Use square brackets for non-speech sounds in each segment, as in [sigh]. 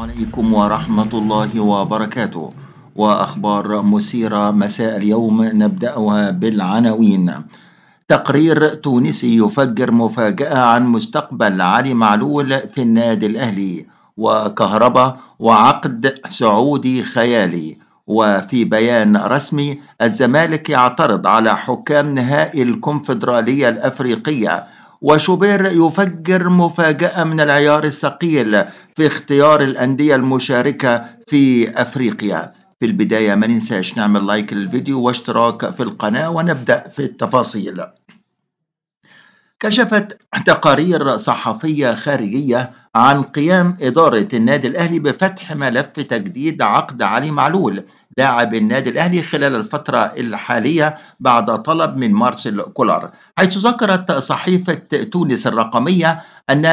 عليكم ورحمة الله وبركاته وأخبار مثيرة مساء اليوم نبدأها بالعناوين تقرير تونسي يفجر مفاجأة عن مستقبل علي معلول في النادي الأهلي وكهرباء وعقد سعودي خيالي وفي بيان رسمي الزمالك يعترض على حكام نهائي الكونفدرالية الأفريقية وشوبير يفجر مفاجأة من العيار الثقيل في اختيار الأندية المشاركة في أفريقيا في البداية ما ننساش نعمل لايك للفيديو واشتراك في القناة ونبدأ في التفاصيل كشفت تقارير صحفية خارجية عن قيام إدارة النادي الأهلي بفتح ملف تجديد عقد علي معلول لاعب النادي الأهلي خلال الفترة الحالية بعد طلب من مارسيل كولار حيث ذكرت صحيفة تونس الرقمية أن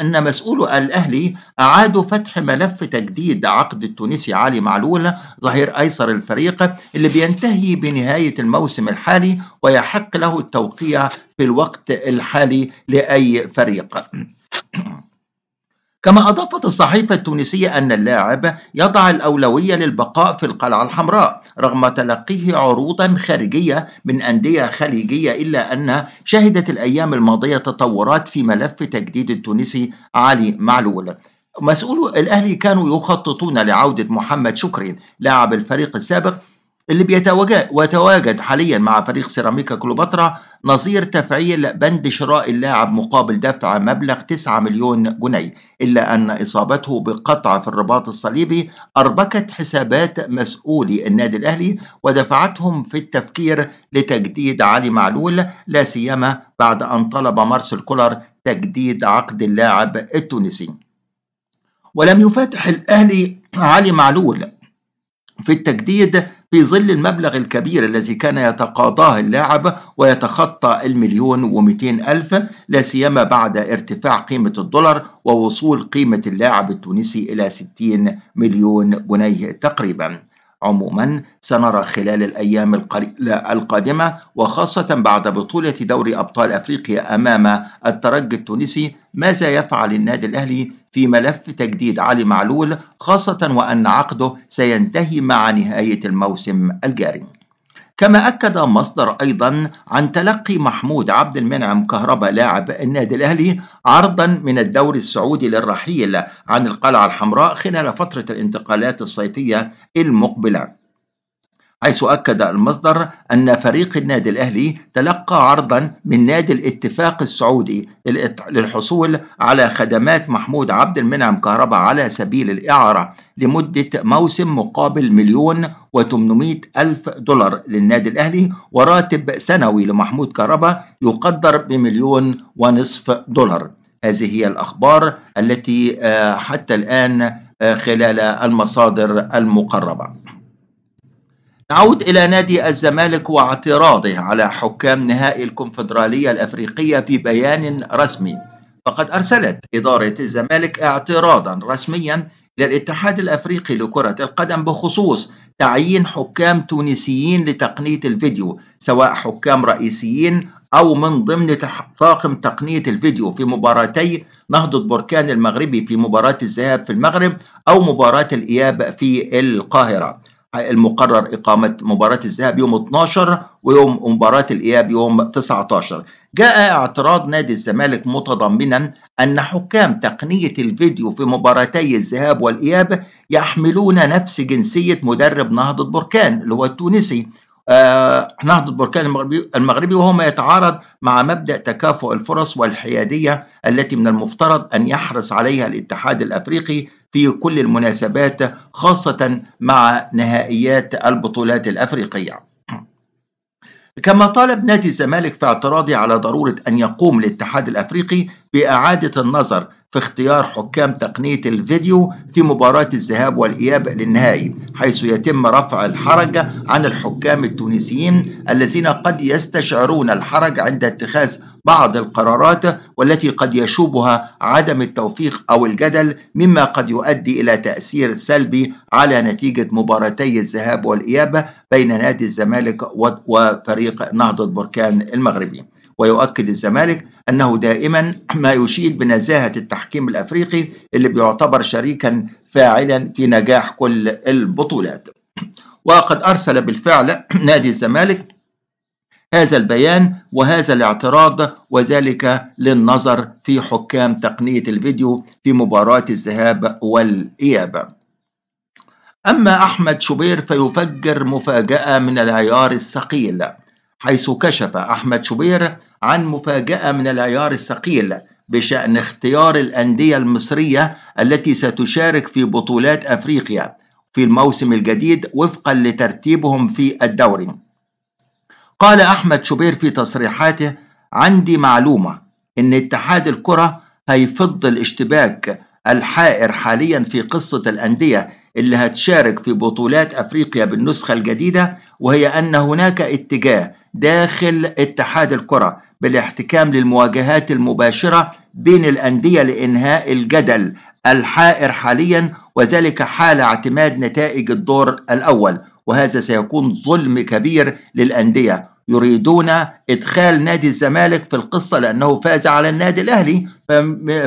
أن مسؤول الأهلي أعادوا فتح ملف تجديد عقد التونسي علي معلول ظهير أيسر الفريق اللي بينتهي بنهاية الموسم الحالي ويحق له التوقيع في الوقت الحالي لأي فريق [clears throat] كما أضافت الصحيفة التونسية أن اللاعب يضع الأولوية للبقاء في القلعة الحمراء رغم تلقيه عروضا خارجية من أندية خليجية إلا أنها شهدت الأيام الماضية تطورات في ملف تجديد التونسي علي معلول مسؤول الأهلي كانوا يخططون لعودة محمد شكري لاعب الفريق السابق اللي بيتواجد حاليا مع فريق سيراميكا كليوباترا نظير تفعيل بند شراء اللاعب مقابل دفع مبلغ 9 مليون جنيه إلا أن إصابته بقطع في الرباط الصليبي أربكت حسابات مسؤولي النادي الأهلي ودفعتهم في التفكير لتجديد علي معلول لا سيما بعد أن طلب مارسيل كولر تجديد عقد اللاعب التونسي ولم يفتح الأهلي علي معلول في التجديد في ظل المبلغ الكبير الذي كان يتقاضاه اللاعب ويتخطى المليون ومئتين ألف لا سيما بعد ارتفاع قيمة الدولار ووصول قيمة اللاعب التونسي إلى 60 مليون جنيه تقريباً عموما سنرى خلال الأيام القليلة القادمة وخاصة بعد بطولة دوري أبطال أفريقيا أمام الترجي التونسي ماذا يفعل النادي الأهلي في ملف تجديد علي معلول خاصة وأن عقده سينتهي مع نهاية الموسم الجاري كما أكد مصدر أيضا عن تلقي محمود عبد المنعم كهرباء لاعب النادي الأهلي عرضا من الدوري السعودي للرحيل عن القلعة الحمراء خلال فترة الانتقالات الصيفية المقبلة حيث أكد المصدر أن فريق النادي الأهلي تلقى عرضا من نادي الاتفاق السعودي للحصول على خدمات محمود عبد المنعم كهرباء على سبيل الإعارة لمدة موسم مقابل مليون و800 ألف دولار للنادي الأهلي وراتب سنوي لمحمود كهرباء يقدر بمليون ونصف دولار هذه هي الأخبار التي آه، حتى الآن آه، خلال المصادر المقربة نعود إلى نادي الزمالك واعتراضه على حكام نهائي الكونفدرالية الأفريقية في بيان رسمي فقد أرسلت إدارة الزمالك اعتراضا رسميا إلى الاتحاد الأفريقي لكرة القدم بخصوص تعيين حكام تونسيين لتقنية الفيديو سواء حكام رئيسيين أو من ضمن طاقم تقنية الفيديو في مباراتي نهضة بركان المغربي في مباراة الذهاب في المغرب أو مباراة الإياب في القاهرة المقرر إقامة مباراة الذهاب يوم 12 ويوم مباراة الإياب يوم 19 جاء اعتراض نادي الزمالك متضمنا أن حكام تقنية الفيديو في مباراتي الذهاب والإياب يحملون نفس جنسية مدرب نهضة بركان اللي هو التونسي آه، نهضة البركان المغربي, المغربي وهو ما يتعارض مع مبدأ تكافؤ الفرص والحيادية التي من المفترض أن يحرص عليها الاتحاد الأفريقي في كل المناسبات خاصة مع نهائيات البطولات الأفريقية كما طالب نادي الزمالك في اعتراضه على ضرورة أن يقوم الاتحاد الأفريقي بإعادة النظر في اختيار حكام تقنية الفيديو في مباراة الذهاب والإياب للنهائي حيث يتم رفع الحرج عن الحكام التونسيين الذين قد يستشعرون الحرج عند اتخاذ بعض القرارات والتي قد يشوبها عدم التوفيق أو الجدل مما قد يؤدي إلى تأثير سلبي على نتيجة مباراتي الذهاب والإياب بين نادي الزمالك وفريق نهضة بركان المغربي ويؤكد الزمالك أنه دائما [clears throat] ما يشيد بنزاهة التحكيم الأفريقي اللي بيعتبر شريكا فاعلا في نجاح كل البطولات [clears throat] وقد أرسل بالفعل [clears throat] نادي الزمالك هذا البيان وهذا الاعتراض وذلك للنظر في حكام تقنية الفيديو في مباراة الذهاب والإياب أما أحمد شوبير فيفجر مفاجأة من العيار الثقيل حيث كشف أحمد شوبير عن مفاجأة من العيار الثقيل بشأن اختيار الأندية المصرية التي ستشارك في بطولات أفريقيا في الموسم الجديد وفقا لترتيبهم في الدوري. قال أحمد شوبير في تصريحاته: "عندي معلومة إن اتحاد الكرة هيفض الاشتباك الحائر حاليا في قصة الأندية اللي هتشارك في بطولات أفريقيا بالنسخة الجديدة وهي أن هناك اتجاه داخل اتحاد الكرة بالاحتكام للمواجهات المباشرة بين الأندية لإنهاء الجدل الحائر حاليا وذلك حال اعتماد نتائج الدور الأول وهذا سيكون ظلم كبير للأندية يريدون ادخال نادي الزمالك في القصه لانه فاز على النادي الاهلي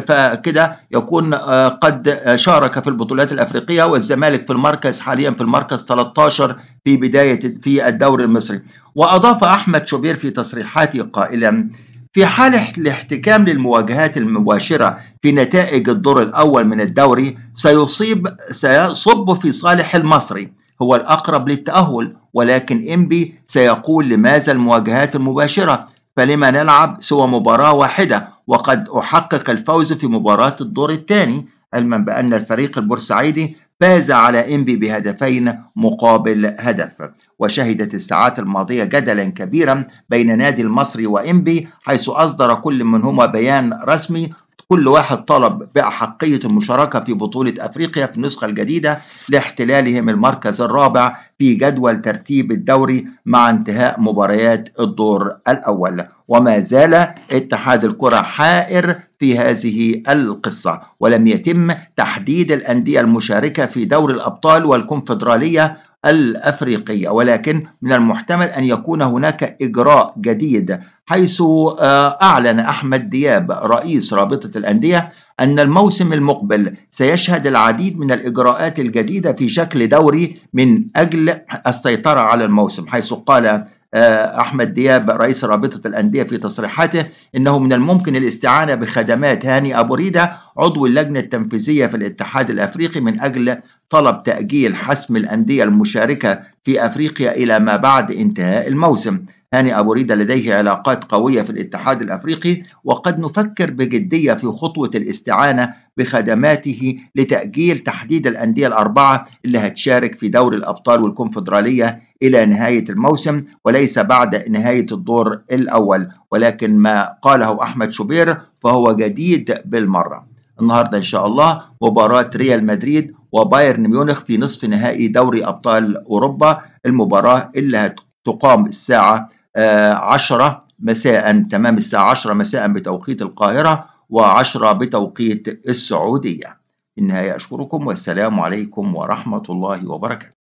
فكده يكون آه، قد شارك في البطولات الافريقيه والزمالك في المركز حاليا في المركز 13 في بدايه في الدوري المصري واضاف احمد شوبير في تصريحاته قائلا في حال الاحتكام للمواجهات المباشرة في نتائج الدور الأول من الدوري سيصيب سيصب في صالح المصري هو الأقرب للتأهل ولكن إنبي سيقول لماذا المواجهات المباشرة فلما نلعب سوى مباراة واحدة وقد أحقق الفوز في مباراة الدور الثاني علما بأن الفريق البورسعيدي فاز على إنبي بهدفين مقابل هدف وشهدت الساعات الماضية جدلا كبيرا بين نادي المصري وإنبي حيث أصدر كل منهما بيان رسمي كل واحد طلب بيع حقية المشاركة في بطولة أفريقيا في النسخة الجديدة لاحتلالهم المركز الرابع في جدول ترتيب الدوري مع انتهاء مباريات الدور الأول وما زال اتحاد الكرة حائر في هذه القصة ولم يتم تحديد الأندية المشاركة في دور الأبطال والكونفدرالية الأفريقية ولكن من المحتمل أن يكون هناك إجراء جديد حيث آه، أعلن أحمد دياب رئيس رابطة الأندية أن الموسم المقبل سيشهد العديد من الإجراءات الجديدة في شكل دوري من أجل السيطرة على الموسم حيث قال آه، أحمد دياب رئيس رابطة الأندية في تصريحاته أنه من الممكن الاستعانة بخدمات هاني أبو ريدة عضو اللجنة التنفيذية في الاتحاد الأفريقي من أجل طلب تأجيل حسم الأندية المشاركة في أفريقيا إلى ما بعد انتهاء الموسم هاني أبو ريدة لديه علاقات قوية في الاتحاد الأفريقي وقد نفكر بجدية في خطوة الاستعانة بخدماته لتأجيل تحديد الأندية الأربعة اللي هتشارك في دوري الأبطال والكونفدرالية إلى نهاية الموسم وليس بعد نهاية الدور الأول ولكن ما قاله أحمد شوبير فهو جديد بالمرة النهارده ان شاء الله مباراه ريال مدريد وبايرن ميونخ في نصف نهائي دوري ابطال اوروبا المباراه اللي هتقام الساعه 10 مساء تمام الساعة 10 مساء بتوقيت القاهرة و10 بتوقيت السعودية. في النهاية أشكركم والسلام عليكم ورحمة الله وبركاته.